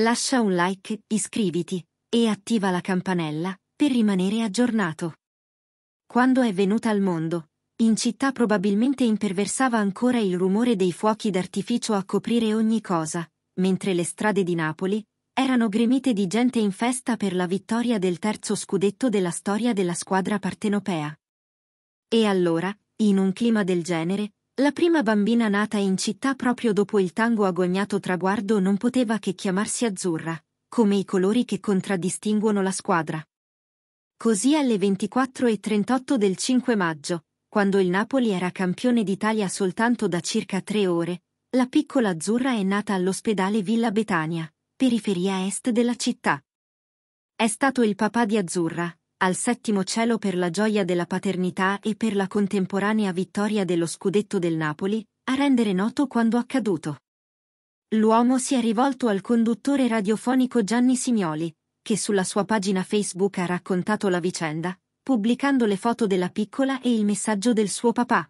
Lascia un like, iscriviti e attiva la campanella per rimanere aggiornato. Quando è venuta al mondo, in città probabilmente imperversava ancora il rumore dei fuochi d'artificio a coprire ogni cosa, mentre le strade di Napoli erano gremite di gente in festa per la vittoria del terzo scudetto della storia della squadra partenopea. E allora, in un clima del genere, la prima bambina nata in città proprio dopo il tango agognato traguardo non poteva che chiamarsi azzurra, come i colori che contraddistinguono la squadra. Così alle 24 e 38 del 5 maggio, quando il Napoli era campione d'Italia soltanto da circa tre ore, la piccola azzurra è nata all'ospedale Villa Betania, periferia est della città. È stato il papà di Azzurra, al settimo cielo per la gioia della paternità e per la contemporanea vittoria dello scudetto del Napoli, a rendere noto quando accaduto. L'uomo si è rivolto al conduttore radiofonico Gianni Simioli, che sulla sua pagina Facebook ha raccontato la vicenda, pubblicando le foto della piccola e il messaggio del suo papà.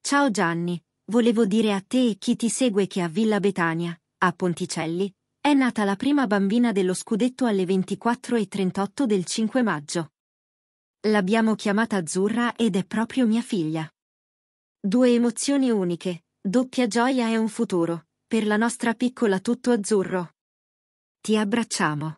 Ciao Gianni, volevo dire a te e chi ti segue che a Villa Betania, a Ponticelli, è nata la prima bambina dello scudetto alle 24.38 del 5 maggio. L'abbiamo chiamata Azzurra ed è proprio mia figlia. Due emozioni uniche, doppia gioia e un futuro, per la nostra piccola tutto azzurro. Ti abbracciamo.